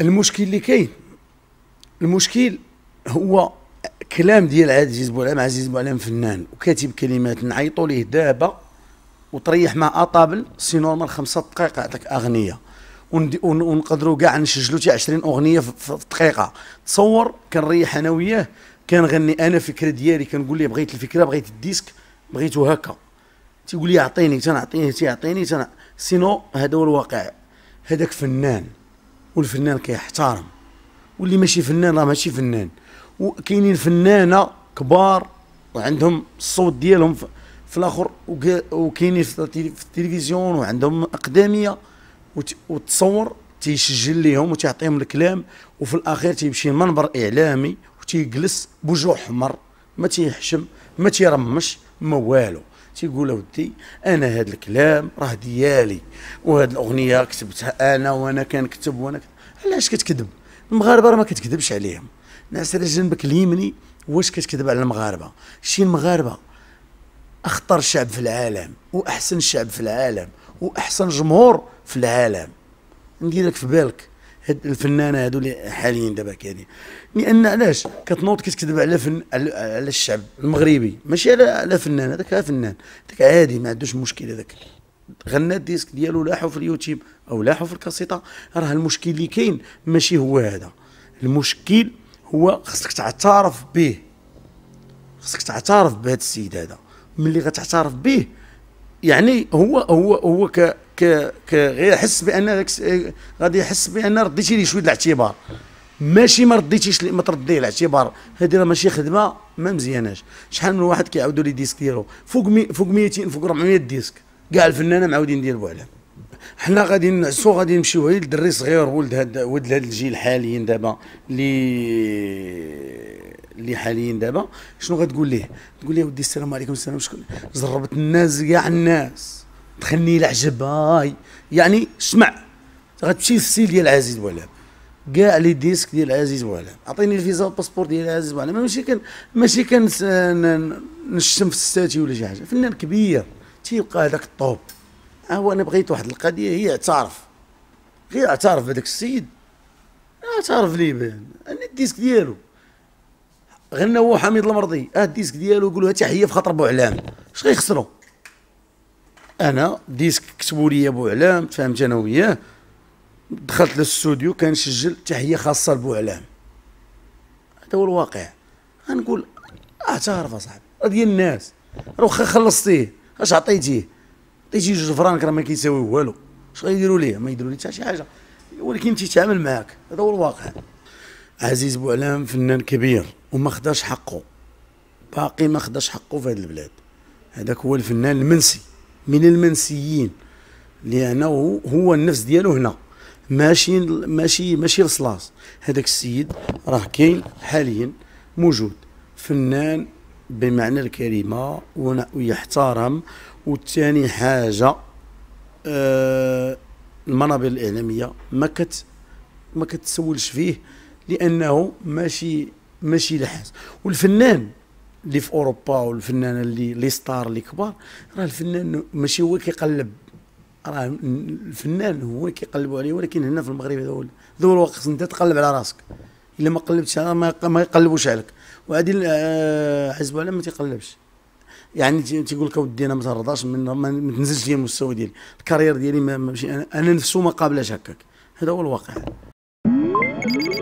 المشكل اللي كاين المشكل هو كلام ديال عزيز بوعلام عزيز بوعلام فنان وكاتب كلمات نعيطوا ليه دابا وتريح مع اطابل سي نورمال خمسة دقائق عطاك اغنيه ونقدروا كاع نسجلوا تي 20 اغنيه في دقيقه تصور كنريح انا وياه كنغني انا فكره ديالي كنقول ليه بغيت الفكره بغيت الديسك بغيته هكا تيقول لي اعطيني تنعطيني تيعطيني تن سينو هذا هو الواقع هذاك فنان والفنان كيحترم واللي ماشي فنان راه ماشي فنان وكاينين فنانه كبار وعندهم الصوت ديالهم في, الاخر وكاينين في التلفزيون وعندهم اقداميه وتصور تيسجل ليهم وتيعطيهم الكلام وفي الاخير تيمشي منبر اعلامي وتيجلس بوجه احمر ما تيحشم ما تيرمش ما والو تيقول اودي انا هذا الكلام راه ديالي وهاد الاغنيه كتبتها انا وانا كنكتب وانا علاش كتكذب المغاربه راه ما كتكذبش عليهم الناس على جنبك اليمني واش كتكذب على المغاربه شي المغاربه اخطر شعب في العالم واحسن شعب في العالم واحسن جمهور في العالم ندير لك في بالك هاد الفنانه هادو اللي حاليا دابا كاينين لان علاش كتنوض كتكذب على فن على الشعب المغربي ماشي على على فنان هذاك فنان هذاك عادي ما عندوش مشكل هذاك غنى الديسك ديالو لاحو في اليوتيوب او لاحو في الكاسيطه راه المشكل اللي كاين ماشي هو هذا المشكل هو خصك تعترف به خصك تعترف بهذا السيد هذا ملي غتعترف به يعني هو هو هو ك غير يحس بان داك غادي يحس بان رديتي ليه شويه الاعتبار ماشي ما رديتيش ما ترديه الاعتبار هذه راه ماشي خدمه ما مزياناش شحال من واحد كيعاودوا لي ديسك ديالو فوق مي فوق 200 فوق 400 ديسك كاع الفنانه معاودين ديال بوعلام حنا غادي نعسو غادي نمشيو غير للدري صغير ولد هاد ولد هاد الجيل حاليا دابا اللي اللي حاليا دابا شنو غتقول ليه تقول ليه ودي السلام عليكم السلام شكون زربت الناس كاع الناس دخلني العجب هاي يعني اسمع غتمشي للسيل ديال عزيز بوعلام كاع لي ديسك ديال عزيز بوعلام عطيني الفيزا والباسبور ديال عزيز بوعلام ماشي كان ماشي كان نشتم في الساتي ولا شي حاجه فنان كبير تيبقى هذاك الطوب هو انا بغيت واحد القضيه هي اعترف غير اعترف بهذاك السيد اعترف لي بان انا الديسك ديالو غنى هو حميد المرضي اه الديسك ديالو قولوا تحيه في خاطر بوعلام اش غيخسروا انا ديسك كتبوا لي ابو علام تفاهمت انا وياه دخلت للاستوديو كنسجل تحيه خاصه لبو علام هذا هو الواقع غنقول اعترف اصاحبي راه ديال الناس راه واخا خلصتيه اش عطيتيه عطيتيه جوج فرانك راه ما كيساوي والو اش غيديروا ليه ما يديروا ليه حتى شي حاجه ولكن تيتعامل معاك هذا هو الواقع عزيز بوعلام فنان كبير وما خداش حقه باقي ما خداش حقه في هذه البلاد هذاك هو الفنان المنسي من المنسيين لانه هو النفس ديالو هنا ماشي ماشي ماشي لصلاص هذاك السيد راه كاين حاليا موجود فنان بمعنى الكلمه ويحترم والثاني حاجه آه المنابر الاعلاميه ما كت ما كتسولش فيه لانه ماشي ماشي لحاس والفنان اللي في اوروبا والفنانه اللي لي ستار اللي كبار راه الفنان ماشي هو كيقلب راه الفنان هو كيقلبوا عليه ولكن هنا في المغرب هذا هو هذا الوقت انت تقلب على راسك الا ما قلبتش ما يقلبوش عليك وهادي آه، حزب على ما تيقلبش يعني تيقول لك اودي انا ما ترضاش ما تنزلش ليا المستوى ديالي الكارير ديالي ماشي انا, أنا نفسه ما قابلاش هكاك هذا هو الواقع